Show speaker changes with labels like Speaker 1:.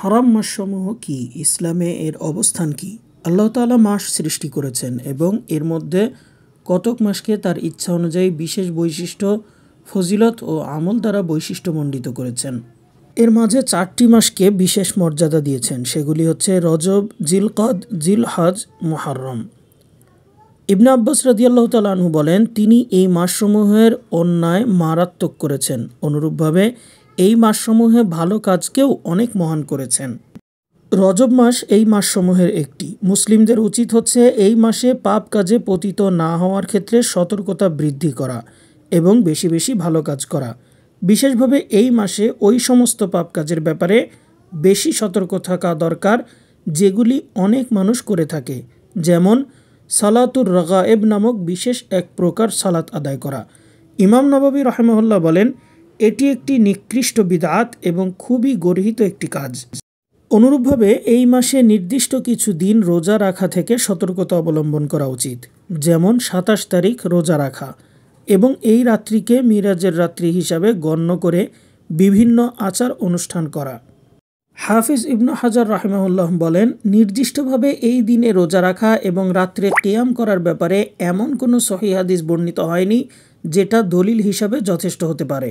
Speaker 1: হারাম মাসসমূহ কি ইসলামে এর অবস্থান কি আল্লাহ তালা মাস সৃষ্টি করেছেন এবং এর মধ্যে কতক মাসকে তার ইচ্ছা অনুযায়ী বিশেষ বৈশিষ্ট্য ফজিলত ও আমল দ্বারা বৈশিষ্ট্যমণ্ডিত করেছেন এর মাঝে চারটি মাসকে বিশেষ মর্যাদা দিয়েছেন সেগুলি হচ্ছে রজব জিলকদ জিলহাজ মোহারম ইবনা আব্বাস রাজিয়াল্লাহ তালাহু বলেন তিনি এই মাসসমূহের অন্যায় মারাত্মক করেছেন অনুরূপভাবে এই মাসসমূহে ভালো কাজকেও অনেক মহান করেছেন রজব মাস এই মাসসমূহের একটি মুসলিমদের উচিত হচ্ছে এই মাসে পাপ কাজে পতিত না হওয়ার ক্ষেত্রে সতর্কতা বৃদ্ধি করা এবং বেশি বেশি ভালো কাজ করা বিশেষভাবে এই মাসে ওই সমস্ত পাপ কাজের ব্যাপারে বেশি সতর্ক থাকা দরকার যেগুলি অনেক মানুষ করে থাকে যেমন সালাতুর রগায়েব নামক বিশেষ এক প্রকার সালাত আদায় করা ইমাম নবাবী রহমহল্লা বলেন এটি একটি নিকৃষ্ট বিদাত এবং খুবই গর্হিত একটি কাজ অনুরূপভাবে এই মাসে নির্দিষ্ট কিছু দিন রোজা রাখা থেকে সতর্কতা অবলম্বন করা উচিত যেমন সাতাশ তারিখ রোজা রাখা এবং এই রাত্রিকে মিরাজের রাত্রি হিসাবে গণ্য করে বিভিন্ন আচার অনুষ্ঠান করা হাফিজ ইবনু হাজার রাহমাউল্লাহ বলেন নির্দিষ্টভাবে এই দিনে রোজা রাখা এবং রাত্রে কেয়াম করার ব্যাপারে এমন কোনো সহিহাদিস বর্ণিত হয়নি যেটা দলিল হিসাবে যথেষ্ট হতে পারে